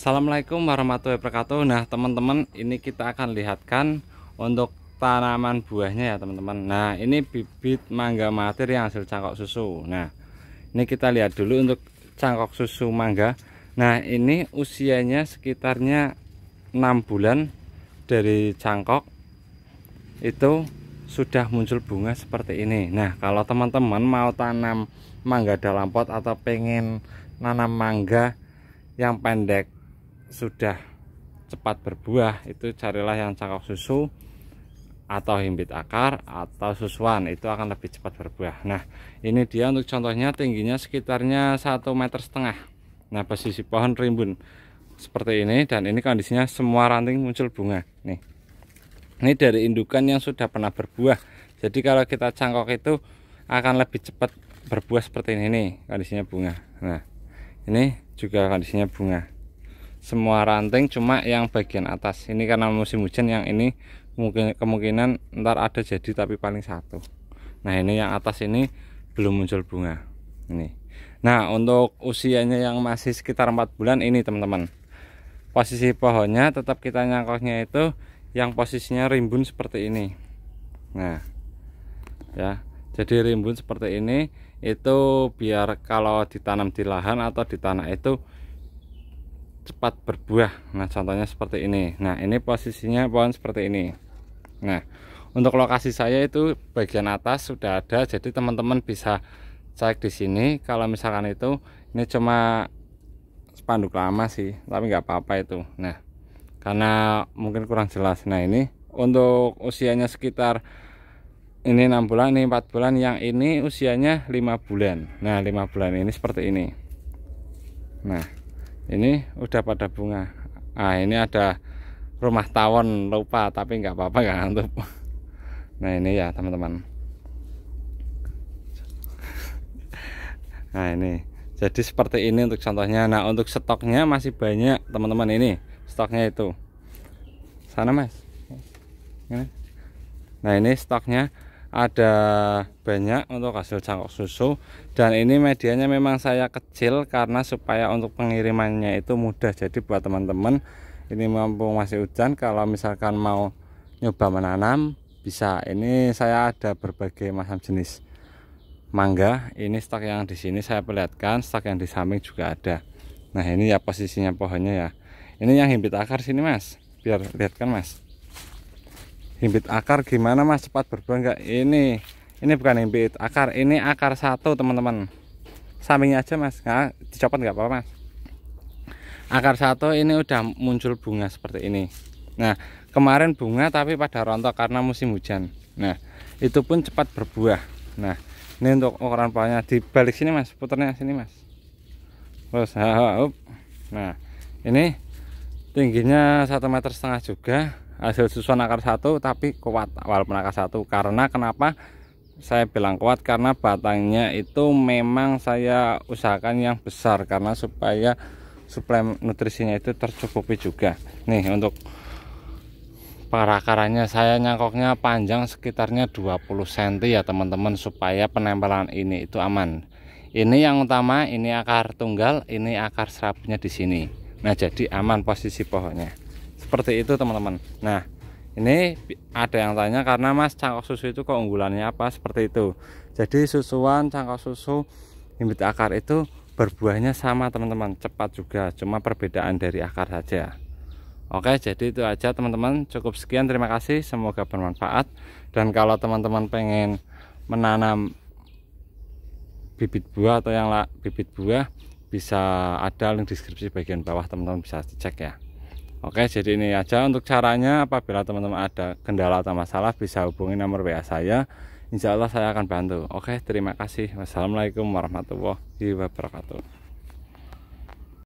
Assalamualaikum warahmatullahi wabarakatuh Nah teman-teman ini kita akan lihatkan Untuk tanaman buahnya ya teman-teman Nah ini bibit mangga matir yang hasil cangkok susu Nah ini kita lihat dulu untuk cangkok susu mangga Nah ini usianya sekitarnya 6 bulan Dari cangkok itu sudah muncul bunga seperti ini Nah kalau teman-teman mau tanam mangga dalam pot Atau pengen nanam mangga yang pendek sudah cepat berbuah itu carilah yang cangkok susu atau himbit akar atau susuan itu akan lebih cepat berbuah nah ini dia untuk contohnya tingginya sekitarnya satu meter setengah nah posisi pohon rimbun seperti ini dan ini kondisinya semua ranting muncul bunga nih ini dari indukan yang sudah pernah berbuah jadi kalau kita cangkok itu akan lebih cepat berbuah seperti ini nih kondisinya bunga nah ini juga kondisinya bunga semua ranting cuma yang bagian atas ini karena musim hujan yang ini mungkin kemungkinan ntar ada jadi tapi paling satu nah ini yang atas ini belum muncul bunga ini nah untuk usianya yang masih sekitar empat bulan ini teman-teman posisi pohonnya tetap kita nyangkoknya itu yang posisinya rimbun seperti ini nah ya jadi rimbun seperti ini itu biar kalau ditanam di lahan atau di tanah itu cepat berbuah nah contohnya seperti ini nah ini posisinya pohon seperti ini nah untuk lokasi saya itu bagian atas sudah ada jadi teman-teman bisa cek di sini kalau misalkan itu ini cuma spanduk lama sih tapi nggak apa-apa itu nah karena mungkin kurang jelas nah ini untuk usianya sekitar ini 6 bulan ini 4 bulan yang ini usianya 5 bulan nah 5 bulan ini seperti ini nah ini udah pada bunga ah ini ada rumah tawon lupa tapi nggak apa-apa nggak ngantuk nah ini ya teman-teman nah ini jadi seperti ini untuk contohnya nah untuk stoknya masih banyak teman-teman ini stoknya itu sana mas nah ini stoknya ada banyak untuk hasil cangkok susu dan ini medianya memang saya kecil karena supaya untuk pengirimannya itu mudah jadi buat teman-teman ini mampu masih hujan kalau misalkan mau nyoba menanam bisa ini saya ada berbagai macam jenis mangga ini stok yang di sini saya perlihatkan stok yang di samping juga ada nah ini ya posisinya pohonnya ya ini yang himpit akar sini mas biar lihatkan mas himpit akar gimana mas cepat berbuah enggak ini ini bukan himpit akar ini akar satu teman-teman sampingnya aja mas nggak dicopot nggak apa-apa mas akar satu ini udah muncul bunga seperti ini nah kemarin bunga tapi pada rontok karena musim hujan nah itu pun cepat berbuah nah ini untuk ukuran pohonnya di balik sini mas puternya sini mas terus nah ini tingginya satu meter setengah juga hasil susuan akar satu tapi kuat walaupun akar satu karena kenapa saya bilang kuat karena batangnya itu memang saya usahakan yang besar karena supaya suplai nutrisinya itu tercukupi juga nih untuk para akarnya saya nyangkoknya panjang sekitarnya 20 cm ya teman-teman supaya penempelan ini itu aman ini yang utama ini akar tunggal ini akar serapnya di sini nah jadi aman posisi pohonnya seperti itu teman-teman nah ini ada yang tanya karena mas cangkok susu itu keunggulannya apa seperti itu jadi susuan cangkok susu bibit akar itu berbuahnya sama teman-teman cepat juga cuma perbedaan dari akar saja Oke jadi itu aja teman-teman cukup sekian terima kasih semoga bermanfaat dan kalau teman-teman pengen menanam bibit buah atau yang la, bibit buah bisa ada link deskripsi bagian bawah teman-teman bisa cek ya Oke, jadi ini aja untuk caranya. Apabila teman-teman ada kendala atau masalah, bisa hubungi nomor WA saya. Insya Allah saya akan bantu. Oke, terima kasih. Wassalamualaikum warahmatullahi wabarakatuh.